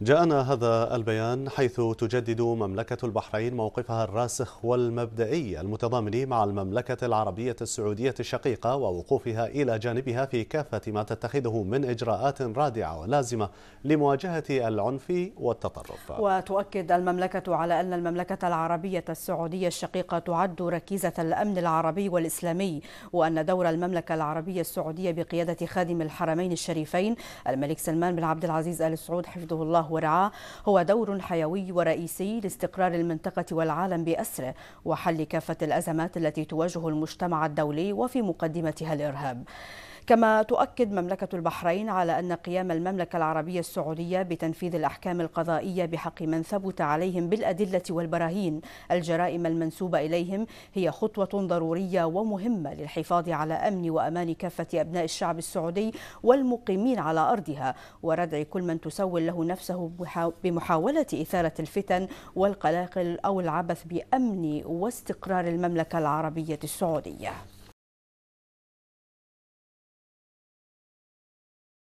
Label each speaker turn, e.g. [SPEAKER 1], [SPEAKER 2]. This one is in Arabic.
[SPEAKER 1] جاءنا هذا البيان حيث تجدد مملكة البحرين موقفها الراسخ والمبدئي المتضامن مع المملكة العربية السعودية الشقيقة ووقوفها إلى جانبها في كافة ما تتخذه من إجراءات رادعة ولازمة لمواجهة العنف والتطرف
[SPEAKER 2] وتؤكد المملكة على أن المملكة العربية السعودية الشقيقة تعد ركيزة الأمن العربي والإسلامي وأن دور المملكة العربية السعودية بقيادة خادم الحرمين الشريفين الملك سلمان بن عبد العزيز آل سعود حفظه الله الله ورعاه هو دور حيوي ورئيسي لاستقرار المنطقة والعالم بأسره وحل كافة الأزمات التي تواجه المجتمع الدولي وفي مقدمتها الإرهاب كما تؤكد مملكة البحرين على أن قيام المملكة العربية السعودية بتنفيذ الأحكام القضائية بحق من ثبت عليهم بالأدلة والبراهين الجرائم المنسوبة إليهم هي خطوة ضرورية ومهمة للحفاظ على أمن وأمان كافة أبناء الشعب السعودي والمقيمين على أرضها وردع كل من تسول له نفسه بمحاولة إثارة الفتن والقلاقل أو العبث بأمن واستقرار المملكة العربية السعودية